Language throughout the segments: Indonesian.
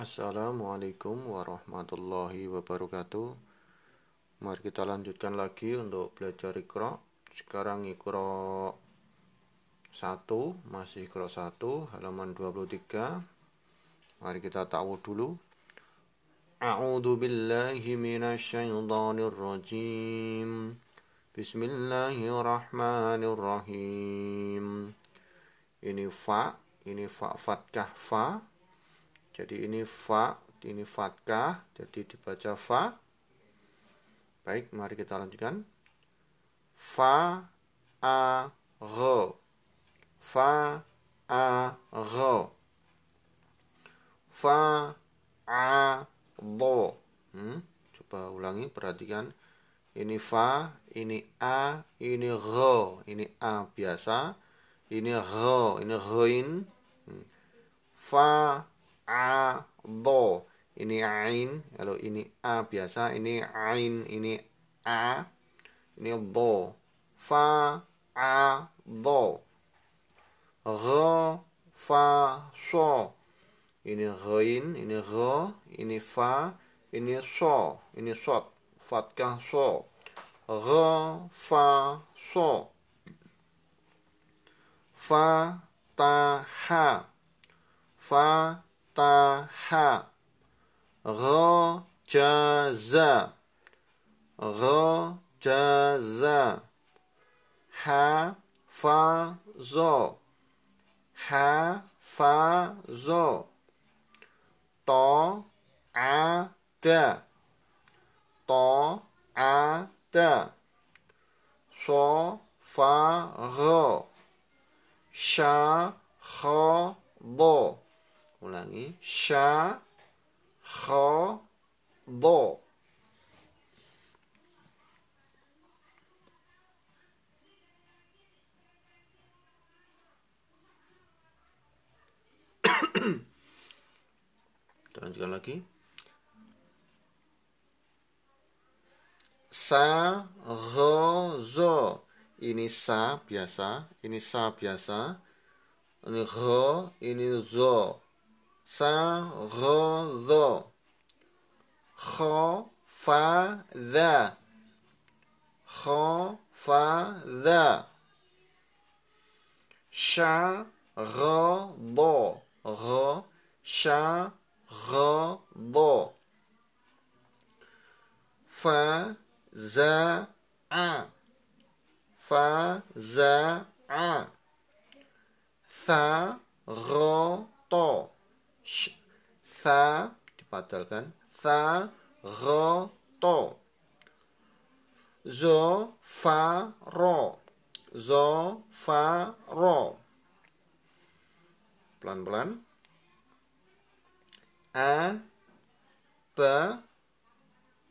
Assalamualaikum warahmatullahi wabarakatuh Mari kita lanjutkan lagi untuk belajar ikro Sekarang ikro 1 Masih ikro 1 halaman 23 Mari kita tahu dulu A'udhu billahi minasyaitanir rajim Bismillahirrahmanirrahim Ini fa Ini fa fatkah fa jadi ini fa, ini fatkah, jadi dibaca fa. Baik, mari kita lanjutkan. Fa a ro Fa a ro Fa a do. Hmm? Coba ulangi, perhatikan. Ini fa, ini a, ini ro ini a biasa, ini ro ini roin Hmm. Fa a do ini ain lalu ini a biasa ini ain ini a ini do fa a do gha fa so ini ghain ini gha ini fa ini so ini sot fatkah so gha fa so fa ta ha fa فتح غجز غجز حفظ حفظ طاعت طاعت صفر شخض ulangi sha kha do kita lanjutkan lagi sa ho zo ini sa biasa ini sa biasa ini ho ini zo sa ro ro fa da ho fa da sha ro bo ro sha ro bo fa za a fa za a sa ro to sh, tha dipadalkan tha ro to zo fa ro zo fa ro pelan-pelan a b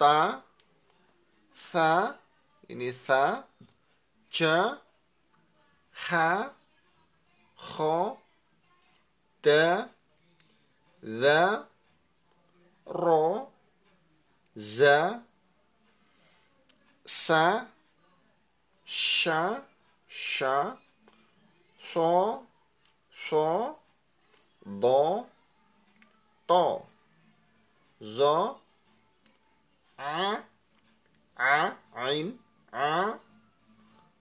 ta sa ini sa c h kho da The ro, za, sa, sha, sha, so, so, do, to, zo, a, a, ein, a,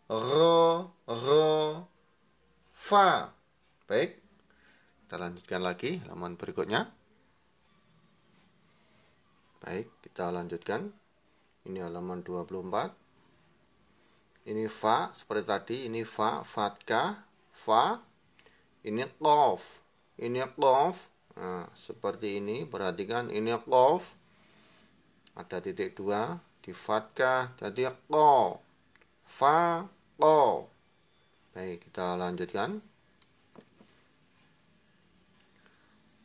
ro, ro, fa. Kita lanjutkan lagi halaman berikutnya. Baik, kita lanjutkan. Ini halaman 24. Ini fa seperti tadi, ini fa, fatka, fa. Ini qaf. Ini qaf. Nah, seperti ini, perhatikan ini qaf. Ada titik dua di fatka jadi ko fa ko baik kita lanjutkan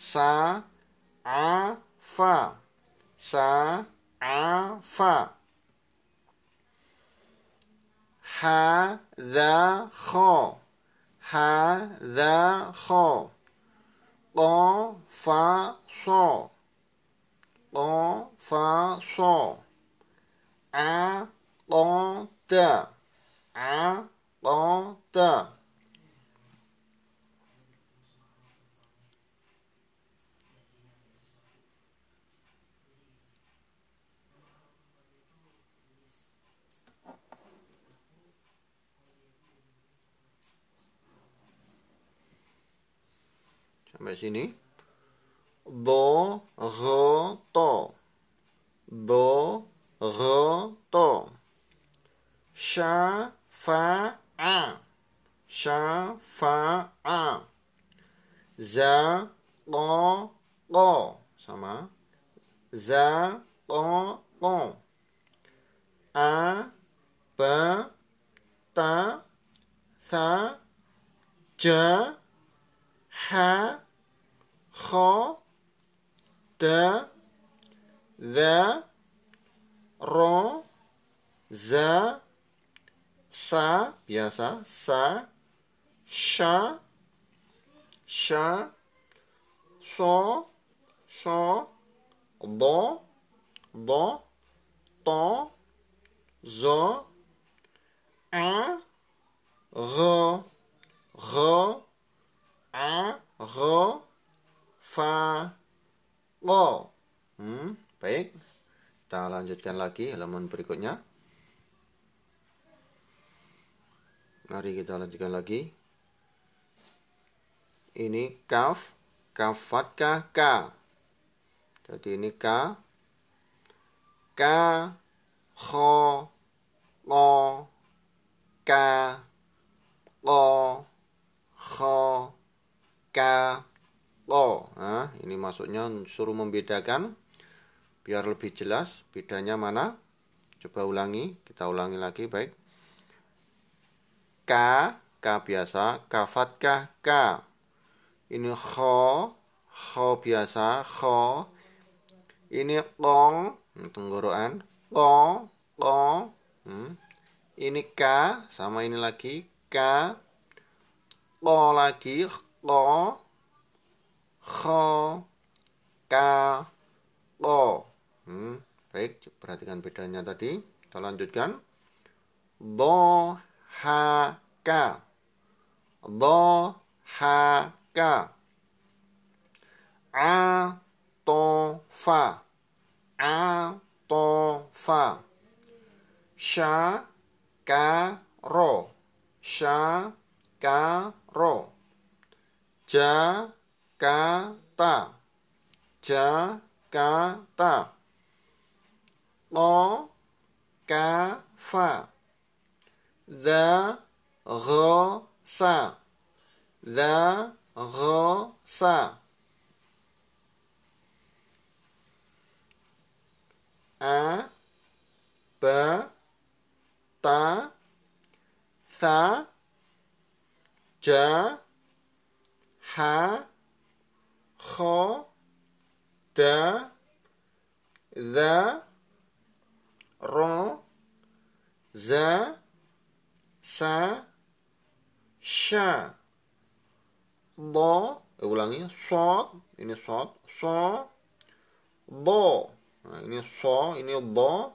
沙啊发，沙啊发，哈达号，哈达号，阿发送，阿发送，阿阿的，阿阿的。sampai sini. Do, re, to. Do, re, to. sha fa, a. sha fa, a. Za, ko, ko. Sama. Za, ko, ko. A, ba, ta, sa ja, ha, Ron de rond sa bien ça sa cha cha son son don don ton zo un lanjutkan lagi halaman berikutnya. Mari kita lanjutkan lagi. Ini kaf, kafat ka, k. Jadi ini k, k, kho, ngo, k, ngo, kho, k, o. Nah, ini maksudnya suruh membedakan biar lebih jelas bedanya mana coba ulangi kita ulangi lagi baik k k biasa k fatkah k ini kho kho biasa kho ini kong tenggorokan kong kong hmm. ini k sama ini lagi k ko lagi ko kho k ko Hmm, baik, perhatikan bedanya tadi. Kita lanjutkan. Dohaka. Dohaka. Atofa. Atofa. Syakaro. Syakaro. Jakarta. Jakarta. o ka fa the ro sa the ro sa a b ta tha ja ha kho da the ro, za, sa, sya, do, eh, ulangi, so, ini so, so, bo, nah, ini so, ini bo,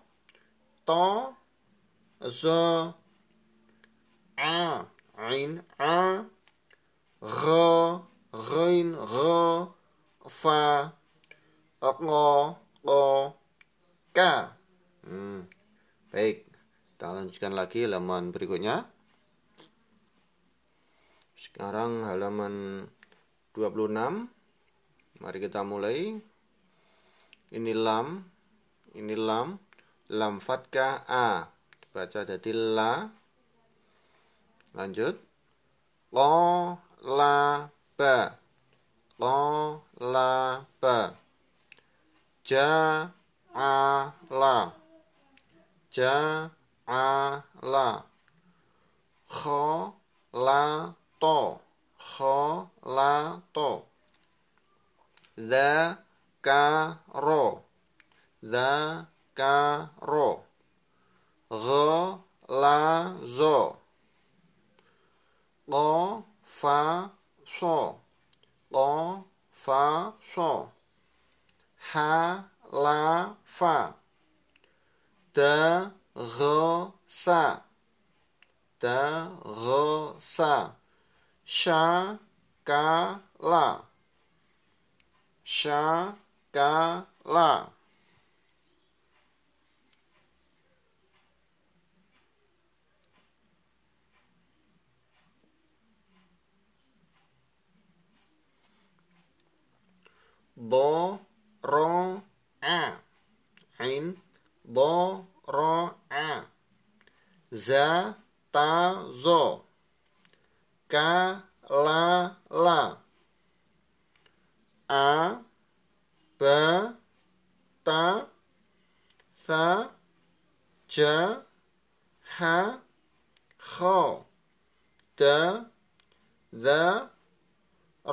to, za, a, ain, a, r, rin, r, fa, ro, ro, ka. Hmm. Baik, kita lanjutkan lagi halaman berikutnya. Sekarang halaman 26. Mari kita mulai. Ini lam, ini lam, lam fatka a. Dibaca jadi la. Lanjut. Ko la ba. Ko la ba. Ja a la ja'ala khalato khalato zakaro zakaro ghalazo qafaso qafaso halafa Terroça. Terroça. Chacalá. Chacalá. za ta zo ka la la a ba ta sa ja ha kho da the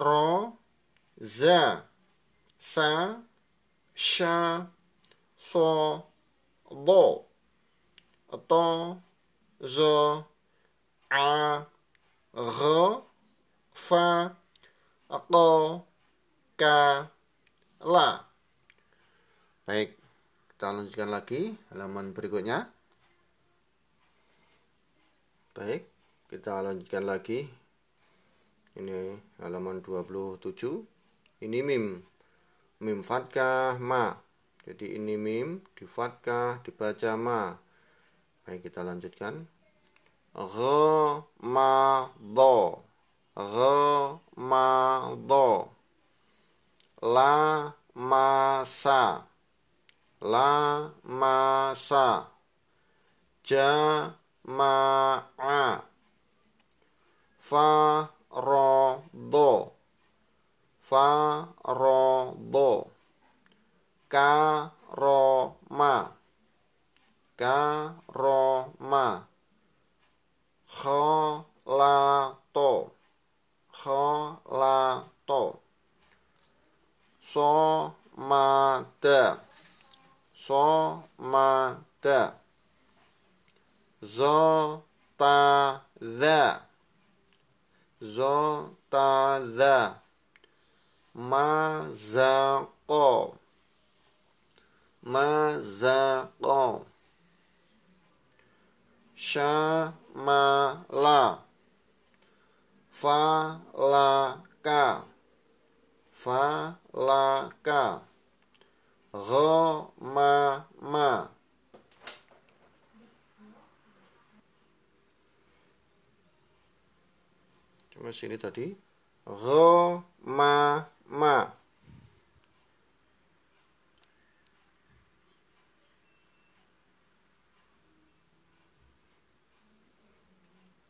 ro za sa sha so do to zo a R fa qo ka la baik kita lanjutkan lagi halaman berikutnya baik kita lanjutkan lagi ini halaman 27 ini mim mim fatkah ma jadi ini mim di fatkah dibaca ma Baik, kita lanjutkan. do, ma do, La masa. La masa. Jama'a. Farodo. Farodo. Karoma karoma khalato khalato so falaka ma ma cuma sini tadi ma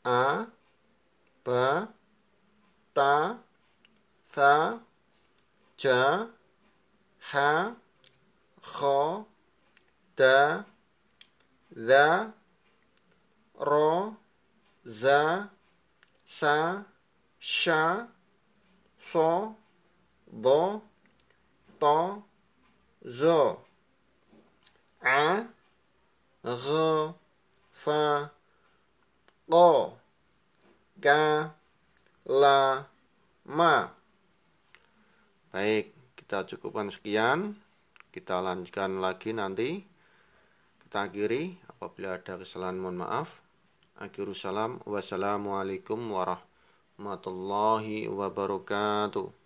a ba ta, tha, cha, ha, ho, da, da, ro, za, sa, sha, so, do, to, zo, a, g, fa, o, ga, lama. Baik, kita cukupkan sekian. Kita lanjutkan lagi nanti. Kita akhiri apabila ada kesalahan mohon maaf. akhirussalam Wassalamualaikum warahmatullahi wabarakatuh.